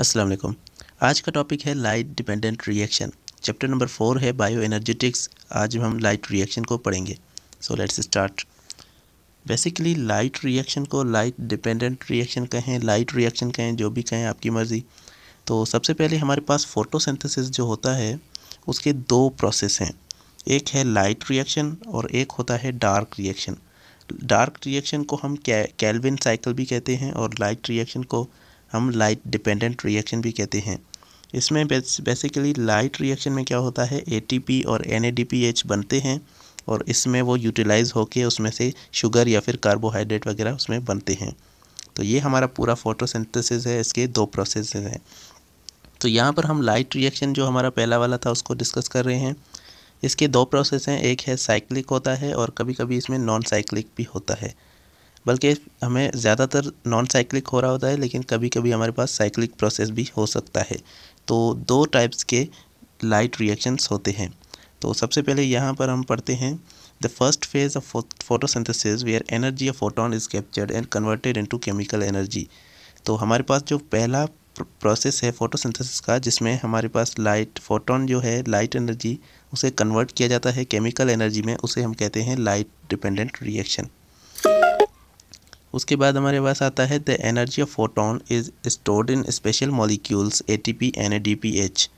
अस्सलाम वालेकुम आज का टॉपिक है light dependent reaction chapter number four है बायो एनर्जेटिक्स आज हम लाइट रिएक्शन को पढ़ेंगे so let's start basically light reaction को लाइट डिपेंडेंट रिएक्शन कहें लाइट रिएक्शन कहें जो भी कहें आपकी मर्ज़ी तो सबसे पहले हमारे पास फोटोसिंथेसिस जो होता है उसके दो प्रोसेस हैं एक है लाइट रिएक्शन और एक होता है डार्क रिएक्शन डार्क रिएक्शन को हम कैलविन साइकिल भी कहते हैं और लाइट रिएक्शन को हम लाइट डिपेंडेंट रिएक्शन भी कहते हैं इसमें बेसिकली लाइट रिएक्शन में क्या होता है ए और एन बनते हैं और इसमें वो यूटिलाइज होके उसमें से शुगर या फिर कार्बोहाइड्रेट वगैरह उसमें बनते हैं तो ये हमारा पूरा फोटोसिंथेसिस है इसके दो प्रोसेस हैं तो यहाँ पर हम लाइट रिएक्शन जो हमारा पहला वाला था उसको डिस्कस कर रहे हैं इसके दो प्रोसेस हैं एक है साइक्लिक होता है और कभी कभी इसमें नॉन साइक्लिक भी होता है बल्कि हमें ज़्यादातर नॉन साइक्लिक हो रहा होता है लेकिन कभी कभी हमारे पास साइक्लिक प्रोसेस भी हो सकता है तो दो टाइप्स के लाइट रिएक्शंस होते हैं तो सबसे पहले यहाँ पर हम पढ़ते हैं The first phase of photosynthesis where energy of photon is captured and converted into chemical energy तो हमारे पास जो पहला प्रोसेस है फोटोसिंथेसिस का जिसमें हमारे पास लाइट फोटोन जो है लाइट एनर्जी उसे कन्वर्ट किया जाता है केमिकल एनर्जी में उसे हम कहते हैं लाइट डिपेंडेंट रिएक्शन उसके बाद हमारे पास आता है the energy of photon is stored in special molecules A T P N A D P H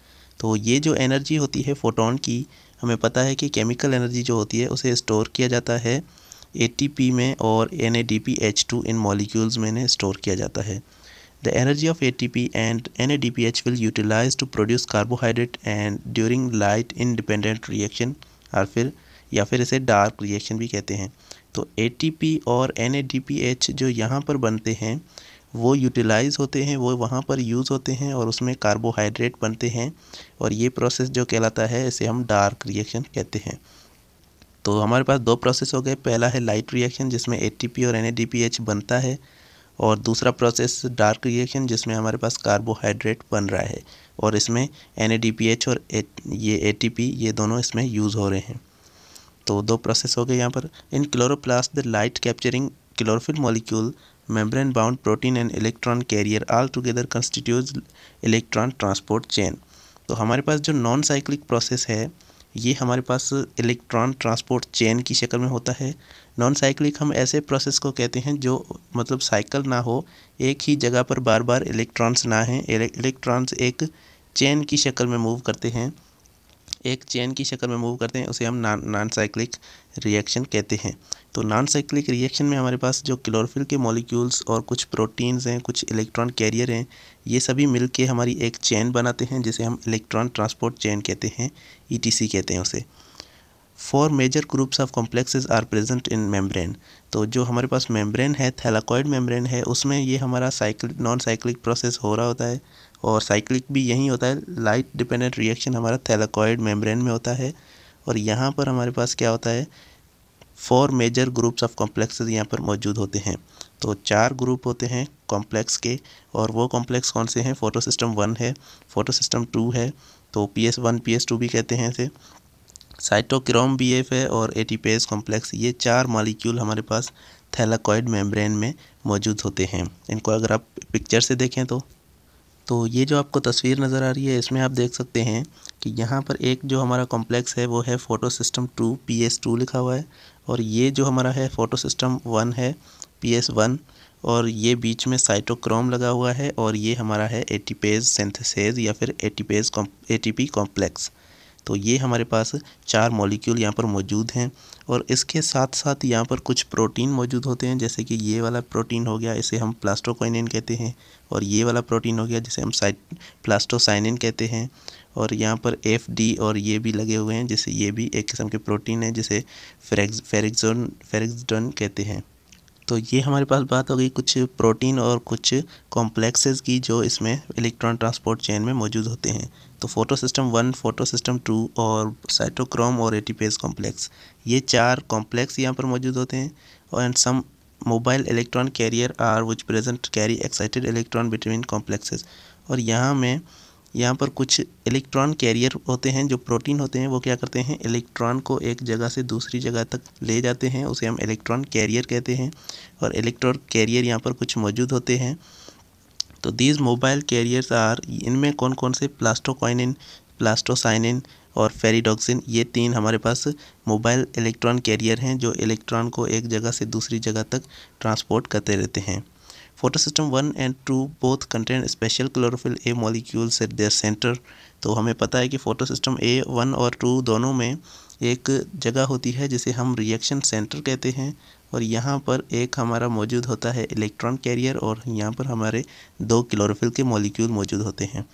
तो ये जो एनर्जी होती है फोटोन की हमें पता है कि केमिकल एनर्जी जो होती है उसे स्टोर किया जाता है ए में और N A D P H two in molecules में स्टोर किया जाता है the energy of A T P and N A D P H will utilize to produce carbohydrate and during light independent reaction और फिर या फिर इसे dark reaction भी कहते हैं तो ए और एन जो यहाँ पर बनते हैं वो यूटिलाइज़ होते हैं वो वहाँ पर यूज़ होते हैं और उसमें कार्बोहाइड्रेट बनते हैं और ये प्रोसेस जो कहलाता है इसे हम डार्क रिएक्शन कहते हैं तो हमारे पास दो प्रोसेस हो गए पहला है लाइट रिएक्शन जिसमें ए और एन बनता है और दूसरा प्रोसेस डार्क रिएक्शन जिसमें हमारे पास कार्बोहाइड्रेट बन रहा है और इसमें एन और ए ये ए ये दोनों इसमें यूज़ हो रहे हैं तो दो प्रोसेस हो गए यहाँ पर in chloroplast the light capturing chlorophyll molecule membrane bound protein and electron carrier all together constitutes electron transport chain तो हमारे पास जो नॉन साइक्लिक प्रोसेस है ये हमारे पास इलेक्ट्रॉन ट्रांसपोर्ट चेन की शक्ल में होता है नॉन साइक्लिक हम ऐसे प्रोसेस को कहते हैं जो मतलब साइकिल ना हो एक ही जगह पर बार बार इलेक्ट्रॉन्स ना हैं इलेक्ट्रॉन्स एक चेन की शक्ल में मूव करते हैं एक चेन की शक्ल में मूव करते हैं उसे हम नॉन नॉन साइक्लिक रिएक्शन कहते हैं तो नॉन साइक्लिक रिएक्शन में हमारे पास जो क्लोरोफिल के मॉलिक्यूल्स और कुछ प्रोटीन्स हैं कुछ इलेक्ट्रॉन कैरियर हैं ये सभी मिल के हमारी एक चेन बनाते हैं जिसे हम इलेक्ट्रॉन ट्रांसपोर्ट चेन कहते हैं ई e कहते हैं उसे four major groups of complexes are present in membrane तो जो हमारे पास मेम्ब्रेन है थैलाकॉइड मेम्ब्रेन है उसमें ये हमारा साइकिल नॉन साइक्लिक प्रोसेस हो रहा होता है और साइक्लिक भी यही होता है लाइट डिपेंडेंट रिएक्शन हमारा थैलाकॉइड मेम्ब्रेन में होता है और यहाँ पर हमारे पास क्या होता है four major groups of complexes यहाँ पर मौजूद होते हैं तो चार ग्रुप होते हैं कॉम्प्लेक्स के और वो कॉम्प्लेक्स कौन से हैं फोटो सिस्टम वन है फोटो सिस्टम टू है तो P S one P S two भी कहते हैं इसे साइटोक्रोम बी एफ है और ए टी एस कॉम्प्लेक्स ये चार मालिक्यूल हमारे पास थैलाकॉइड मेम्ब्रेन में मौजूद होते हैं इनको अगर आप पिक्चर से देखें तो तो ये जो आपको तस्वीर नज़र आ रही है इसमें आप देख सकते हैं कि यहाँ पर एक जो हमारा कॉम्प्लेक्स है वो है photosystem two P S two लिखा हुआ है और ये जो हमारा है फ़ोटो सिस्टम वन है पी एस वन और ये बीच में साइटोक्रोम लगा हुआ है और ये हमारा है एटीपेज सेंथेसेज या फिर एटीपेज एटीपी कॉम्प्लेक्स तो ये हमारे पास चार मॉलिक्यूल यहाँ पर मौजूद हैं और इसके साथ साथ यहाँ पर कुछ प्रोटीन मौजूद होते हैं जैसे कि ये वाला प्रोटीन हो गया इसे हम प्लास्टोकोइनिन कहते हैं और ये वाला प्रोटीन हो गया जिसे हम साइट प्लास्टोसाइनिन कहते हैं और यहाँ पर एफ डी और ये भी लगे हुए हैं जैसे ये भी एक किस्म के प्रोटीन है जिसे फेरेक्स फेरेक्जोन कहते हैं तो ये हमारे पास बात हो गई कुछ प्रोटीन और कुछ कॉम्प्लेक्सेस की जो इसमें इलेक्ट्रॉन ट्रांसपोर्ट चेन में मौजूद होते हैं तो photosystem one photosystem two और साइटोक्रोम और एटीपेज कॉम्प्लेक्स ये चार कॉम्प्लेक्स यहाँ पर मौजूद होते हैं और and some mobile electron carrier are which present carry excited electron between complexes और यहाँ में यहाँ पर कुछ इलेक्ट्रॉन कैरियर होते हैं जो प्रोटीन होते हैं वो क्या करते हैं इलेक्ट्रॉन को एक जगह से दूसरी जगह तक ले जाते हैं उसे हम इलेक्ट्रॉन कैरियर कहते हैं और इलेक्ट्रॉन कैरियर यहाँ पर कुछ मौजूद होते हैं तो दीज मोबाइल कैरियर्स आर इनमें कौन कौन से प्लास्टोकाइनिन प्लास्टोसाइनिन और फेरीडॉक्सिन ये तीन हमारे पास मोबाइल इलेक्ट्रॉन कैरियर हैं जो इलेक्ट्रॉन को एक जगह से दूसरी जगह तक ट्रांसपोर्ट करते रहते हैं photosystem one and two both contain special chlorophyll A molecules at their center तो हमें पता है कि फोटोसिस्टम ए वन और टू दोनों में एक जगह होती है जिसे हम रिएक्शन सेंटर कहते हैं और यहाँ पर एक हमारा मौजूद होता है इलेक्ट्रॉन कैरियर और यहाँ पर हमारे दो क्लोरोफिल के मॉलिक्यूल मौजूद होते हैं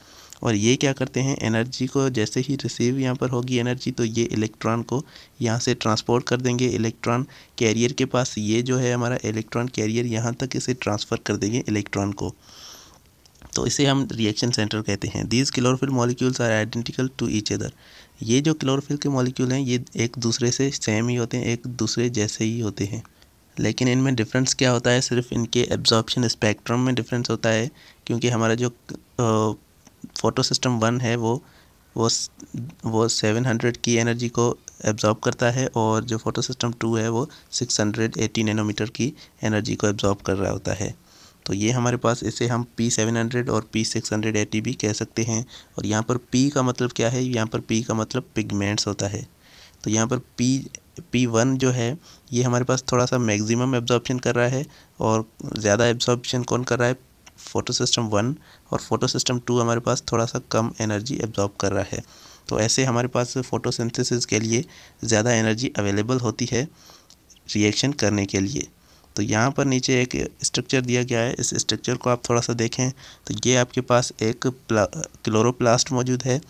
और ये क्या करते हैं एनर्जी को जैसे ही रिसीव यहाँ पर होगी एनर्जी तो ये इलेक्ट्रॉन को यहाँ से ट्रांसपोर्ट कर देंगे इलेक्ट्रॉन कैरियर के पास ये जो है हमारा इलेक्ट्रॉन कैरियर यहाँ तक इसे ट्रांसफ़र कर देंगे इलेक्ट्रॉन को तो इसे हम रिएक्शन सेंटर कहते हैं these chlorophyll molecules are identical to each other ये जो क्लोरोफिल के मॉलिक्यूल हैं ये एक दूसरे से सेम ही होते हैं एक दूसरे जैसे ही होते हैं लेकिन इनमें डिफरेंस क्या होता है सिर्फ इनके एब्जॉर्प्शन स्पेक्ट्रम में डिफरेंस होता है क्योंकि हमारा जो फोटो सिस्टम वन है वो वो वो सेवन हंड्रेड की एनर्जी को एब्जॉर्ब करता है और जो फोटो सिस्टम टू है वो सिक्स हंड्रेड एटी नैनोमीटर की एनर्जी को एब्जॉर्ब कर रहा होता है तो ये हमारे पास इसे हम पी सेवन हंड्रेड और पी सिक्स हंड्रेड एटी भी कह सकते हैं और यहाँ पर पी का मतलब क्या है यहाँ पर पी का मतलब पिगमेंट्स होता है तो यहाँ पर पी पी वन जो है ये हमारे पास थोड़ा सा मैक्सिमम एब्जॉर्बशन कर रहा है और ज़्यादा एब्जॉर्बशन कौन कर रहा है फोटो सिस्टम वन और फोटो सिस्टम टू हमारे पास थोड़ा सा कम एनर्जी एब्जॉर्ब कर रहा है तो ऐसे हमारे पास फोटोसिंथेसिस के लिए ज़्यादा एनर्जी अवेलेबल होती है रिएक्शन करने के लिए तो यहाँ पर नीचे एक स्ट्रक्चर दिया गया है इस स्ट्रक्चर को आप थोड़ा सा देखें तो ये आपके पास एक क्लोरोप्लास्ट मौजूद है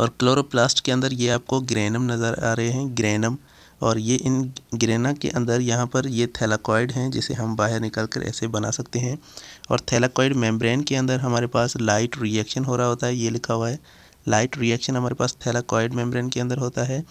और क्लोरोप्लास्ट के अंदर ये आपको ग्रेनम नज़र आ रहे हैं ग्रेनम और ये इन ग्रेना के अंदर यहाँ पर ये थैलाकॉइड हैं जिसे हम बाहर निकाल कर ऐसे बना सकते हैं और थैलाकॉइड मेम्ब्रेन के अंदर हमारे पास लाइट रिएक्शन हो रहा होता है ये लिखा हुआ है लाइट रिएक्शन हमारे पास थैलाकॉइड मेम्ब्रेन के अंदर होता है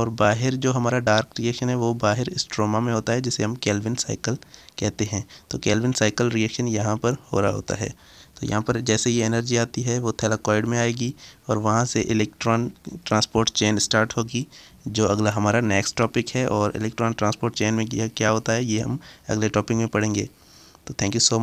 और बाहर जो हमारा डार्क रिएक्शन है वो बाहर स्ट्रोमा में होता है जिसे हम कैलविन साइकिल कहते हैं तो कैलविन साइकिल रिएक्शन यहाँ पर हो रहा होता है तो यहाँ पर जैसे ही एनर्जी आती है वो थैलाकॉइड में आएगी और वहाँ से इलेक्ट्रॉन ट्रांसपोर्ट चेन स्टार्ट होगी जो अगला हमारा नेक्स्ट टॉपिक है और इलेक्ट्रॉन ट्रांसपोर्ट चेन में क्या क्या होता है ये हम अगले टॉपिक में पढ़ेंगे तो थैंक यू सो मच